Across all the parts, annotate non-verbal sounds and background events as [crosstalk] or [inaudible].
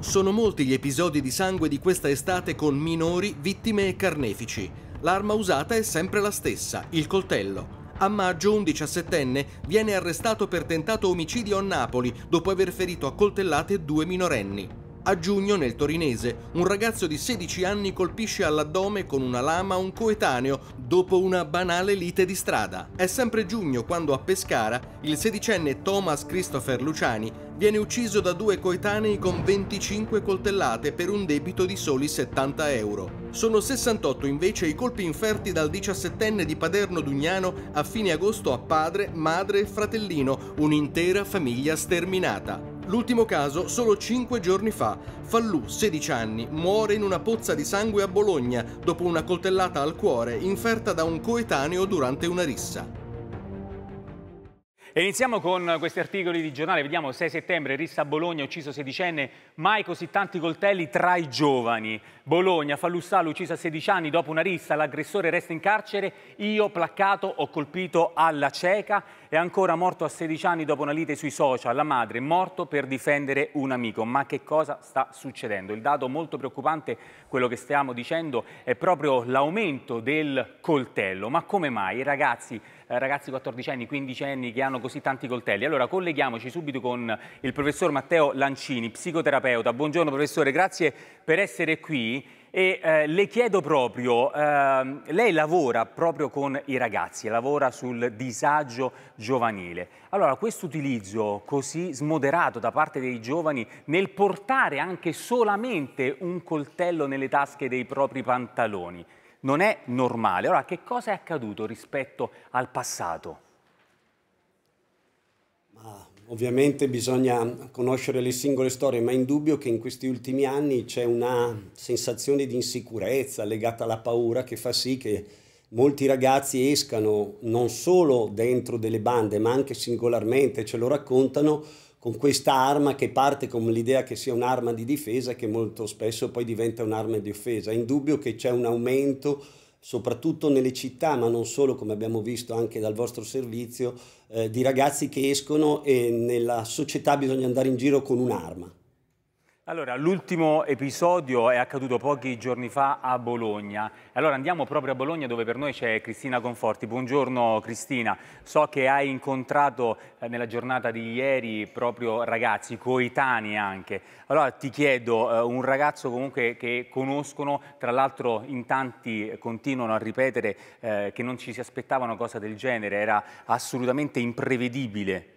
Sono molti gli episodi di sangue di questa estate con minori, vittime e carnefici. L'arma usata è sempre la stessa, il coltello. A maggio un 17enne viene arrestato per tentato omicidio a Napoli dopo aver ferito a coltellate due minorenni. A giugno, nel torinese, un ragazzo di 16 anni colpisce all'addome con una lama un coetaneo dopo una banale lite di strada. È sempre giugno quando a Pescara il sedicenne Thomas Christopher Luciani viene ucciso da due coetanei con 25 coltellate per un debito di soli 70 euro. Sono 68 invece i colpi inferti dal 17enne di Paderno Dugnano a fine agosto a padre, madre e fratellino, un'intera famiglia sterminata. L'ultimo caso solo 5 giorni fa. Fallù, 16 anni, muore in una pozza di sangue a Bologna dopo una coltellata al cuore inferta da un coetaneo durante una rissa iniziamo con questi articoli di giornale, vediamo 6 settembre, rissa a Bologna, ucciso sedicenne, mai così tanti coltelli tra i giovani. Bologna, Fallussalo ucciso a 16 anni dopo una rissa, l'aggressore resta in carcere, io placcato ho colpito alla cieca e ancora morto a 16 anni dopo una lite sui social, la madre morto per difendere un amico. Ma che cosa sta succedendo? Il dato molto preoccupante, quello che stiamo dicendo, è proprio l'aumento del coltello. Ma come mai? I ragazzi, eh, ragazzi 14 anni, 15 anni che hanno così tanti coltelli. Allora colleghiamoci subito con il professor Matteo Lancini, psicoterapeuta. Buongiorno professore, grazie per essere qui e eh, le chiedo proprio, eh, lei lavora proprio con i ragazzi, lavora sul disagio giovanile. Allora questo utilizzo così smoderato da parte dei giovani nel portare anche solamente un coltello nelle tasche dei propri pantaloni non è normale. Allora che cosa è accaduto rispetto al passato? Ah, ovviamente bisogna conoscere le singole storie, ma è indubbio che in questi ultimi anni c'è una sensazione di insicurezza legata alla paura che fa sì che molti ragazzi escano non solo dentro delle bande, ma anche singolarmente, ce lo raccontano con questa arma che parte con l'idea che sia un'arma di difesa che molto spesso poi diventa un'arma di offesa. È indubbio che c'è un aumento soprattutto nelle città, ma non solo, come abbiamo visto anche dal vostro servizio, eh, di ragazzi che escono e nella società bisogna andare in giro con un'arma. Allora, l'ultimo episodio è accaduto pochi giorni fa a Bologna. Allora andiamo proprio a Bologna dove per noi c'è Cristina Conforti. Buongiorno Cristina, so che hai incontrato eh, nella giornata di ieri proprio ragazzi, coetanei anche. Allora ti chiedo, eh, un ragazzo comunque che conoscono, tra l'altro in tanti continuano a ripetere eh, che non ci si aspettava una cosa del genere, era assolutamente imprevedibile.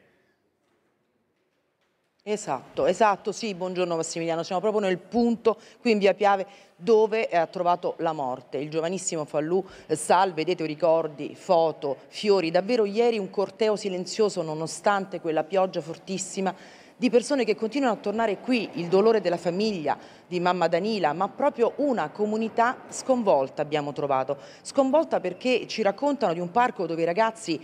Esatto, esatto, sì, buongiorno Massimiliano, siamo proprio nel punto qui in via Piave dove ha trovato la morte. Il giovanissimo Fallù eh, Sal, vedete ricordi, foto, fiori, davvero ieri un corteo silenzioso nonostante quella pioggia fortissima di persone che continuano a tornare qui, il dolore della famiglia di mamma Danila, ma proprio una comunità sconvolta abbiamo trovato. Sconvolta perché ci raccontano di un parco dove i ragazzi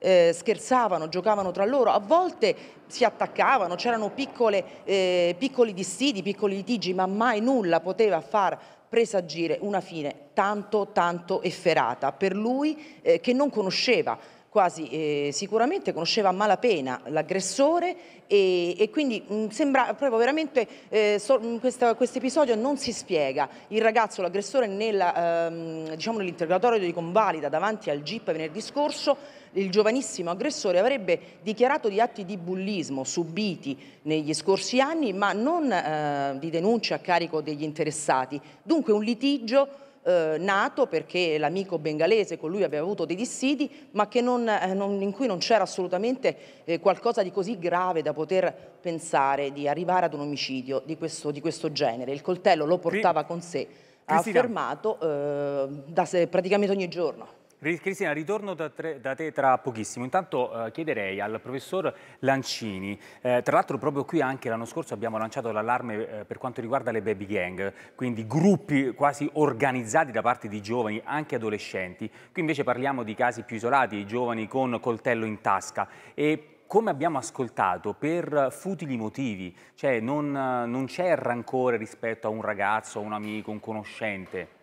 eh, scherzavano, giocavano tra loro, a volte si attaccavano, c'erano eh, piccoli dissidi, piccoli litigi, ma mai nulla poteva far presagire una fine tanto, tanto efferata per lui eh, che non conosceva quasi eh, sicuramente conosceva a malapena l'aggressore e, e, quindi mh, mm, sembra proprio veramente eh, so, mm, questo episodio non si spiega. Il ragazzo, l'aggressore nell'interrogatorio ehm, diciamo, nell di convalida davanti al GIP venerdì scorso, il giovanissimo aggressore avrebbe dichiarato di atti di bullismo subiti negli scorsi anni ma non eh, di denuncia a carico degli interessati. Dunque un litigio eh, nato perché l'amico bengalese con lui aveva avuto dei dissidi, ma non, eh, non, in cui non c'era assolutamente eh, qualcosa di così grave da poter pensare di arrivare ad un omicidio di questo, di questo genere. Il coltello lo portava con sé, ha affermato, eh, da praticamente ogni giorno. Cristina, ritorno da, tre, da, te tra pochissimo. Intanto eh, chiederei al professor Lancini, eh, tra l'altro proprio qui anche l'anno scorso abbiamo lanciato l'allarme eh, per quanto riguarda le baby gang, quindi gruppi quasi organizzati da parte di giovani, anche adolescenti. Qui invece parliamo di casi più isolati, giovani con coltello in tasca e come abbiamo ascoltato, per futili motivi, cioè non, non c'è rancore rispetto a un ragazzo, a un amico, un conoscente.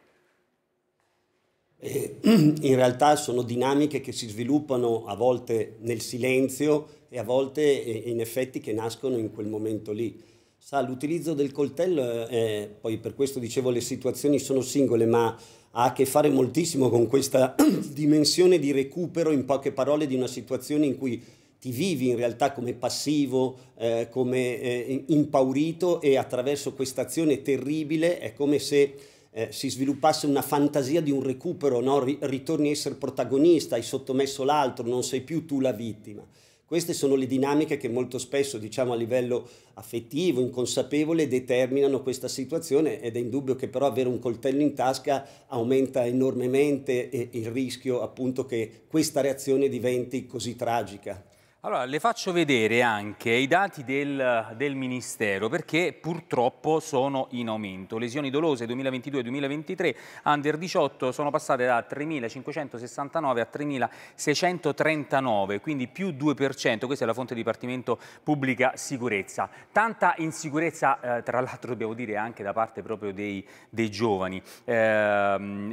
[clears throat] in realtà sono dinamiche che si sviluppano a volte nel silenzio e a volte in effetti che nascono in quel momento lì. Sa, l'utilizzo del coltello, eh, poi per questo dicevo le situazioni sono singole, ma ha a che fare moltissimo con questa [clears throat] dimensione di recupero, in poche parole, di una situazione in cui ti vivi in realtà come passivo, eh, come eh, impaurito e attraverso questa azione terribile è come se eh, si sviluppasse una fantasia di un recupero, no? ritorni a essere protagonista, hai sottomesso l'altro, non sei più tu la vittima. Queste sono le dinamiche che molto spesso, diciamo a livello affettivo, inconsapevole, determinano questa situazione ed è indubbio che però avere un coltello in tasca aumenta enormemente eh, il rischio appunto che questa reazione diventi così tragica. Allora, le faccio vedere anche i dati del, del, Ministero perché purtroppo sono in aumento. Lesioni dolose 2022-2023, under 18 sono passate da 3.569 a 3.639, quindi più 2%, questa è la fonte Dipartimento Pubblica Sicurezza. Tanta insicurezza, eh, tra l'altro dobbiamo dire anche da parte proprio dei, dei giovani. Eh,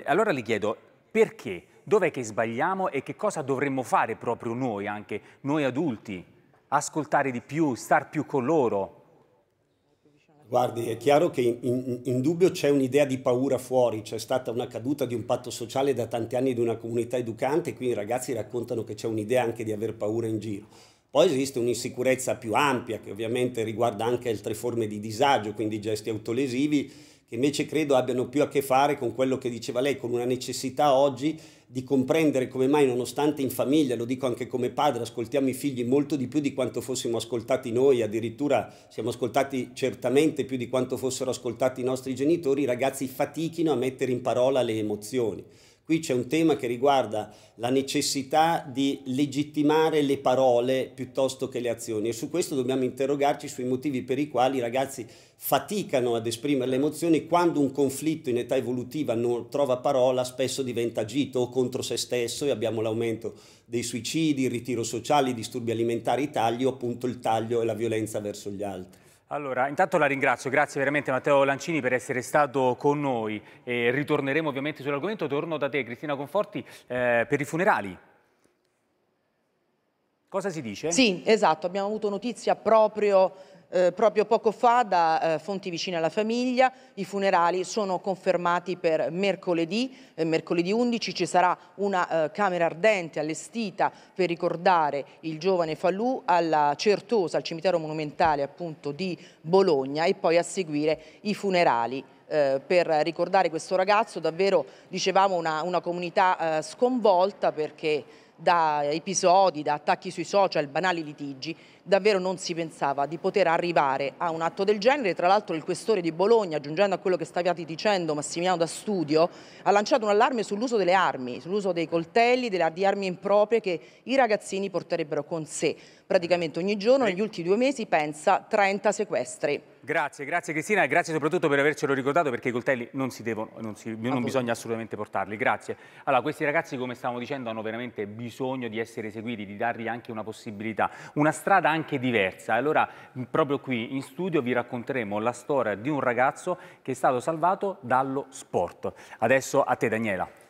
allora le chiedo perché? dov'è che sbagliamo e che cosa dovremmo fare proprio noi, anche noi adulti, ascoltare di più, star più con loro. Guardi, è chiaro che in, in, in dubbio c'è un'idea di paura fuori, c'è stata una caduta di un patto sociale da tanti anni di una comunità educante, quindi i ragazzi raccontano che c'è un'idea anche di aver paura in giro. Poi esiste un'insicurezza più ampia che ovviamente riguarda anche altre forme di disagio, quindi gesti autolesivi che invece credo abbiano più a che fare con quello che diceva lei, con una necessità oggi di comprendere come mai, nonostante in famiglia, lo dico anche come padre, ascoltiamo i figli molto di più di quanto fossimo ascoltati noi, addirittura siamo ascoltati certamente più di quanto fossero ascoltati i nostri genitori, i ragazzi fatichino a mettere in parola le emozioni. Qui c'è un tema che riguarda la necessità di legittimare le parole piuttosto che le azioni e su questo dobbiamo interrogarci sui motivi per i quali i ragazzi faticano ad esprimere le emozioni quando un conflitto in età evolutiva non trova parola, spesso diventa agito o contro se stesso e abbiamo l'aumento dei suicidi, il ritiro sociale, i disturbi alimentari, i tagli o appunto il taglio e la violenza verso gli altri. Allora, intanto la ringrazio, grazie veramente Matteo Lancini per essere stato con noi e ritorneremo ovviamente sull'argomento. Torno da te Cristina Conforti eh, per i funerali. Cosa si dice? Sì, esatto, abbiamo avuto notizia proprio eh, proprio poco fa da eh, fonti vicine alla famiglia i funerali sono confermati per mercoledì, eh, mercoledì 11 ci sarà una eh, camera ardente allestita per ricordare il giovane Fallù alla Certosa, al cimitero monumentale appunto di Bologna e poi a seguire i funerali eh, per ricordare questo ragazzo, davvero dicevamo una, una comunità sconvolta perché da episodi, da attacchi sui social, banali litigi, davvero non si pensava di poter arrivare a un atto del genere. Tra l'altro il questore di Bologna, aggiungendo a quello che staviate dicendo Massimiliano da studio, ha lanciato un allarme sull'uso delle armi, sull'uso dei coltelli, delle, di armi improprie che i ragazzini porterebbero con sé. Praticamente ogni giorno, negli ultimi due mesi, pensa 30 sequestri. Grazie, grazie Cristina e grazie soprattutto per avercelo ricordato perché i coltelli non, si devono, non, si, non bisogna assolutamente portarli, grazie. Allora, questi ragazzi come stavamo dicendo hanno veramente bisogno di essere seguiti, di dargli anche una possibilità, una strada anche diversa. Allora, proprio qui in studio vi racconteremo la storia di un ragazzo che è stato salvato dallo sport. Adesso a te Daniela.